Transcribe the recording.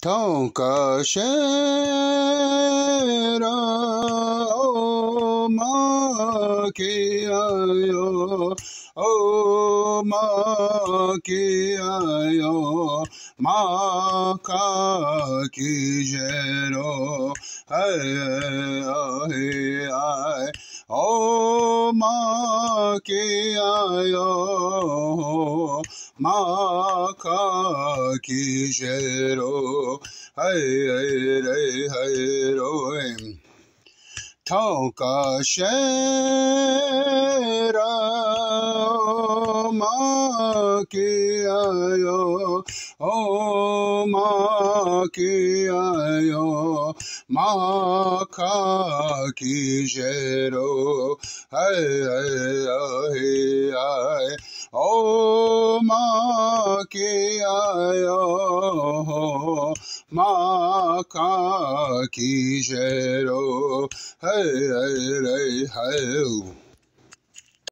Tonka shera o ma ke ayo o ma ke ayo ma ka ki jero hai hai hai o ma ke ayo maka ki jero hayır hayır hayır oyum Toka shera ma ki ayo o ma ki ayo ma ka ki jero hay hay hay hay o के आयो माँ का की शेरो हर हर हर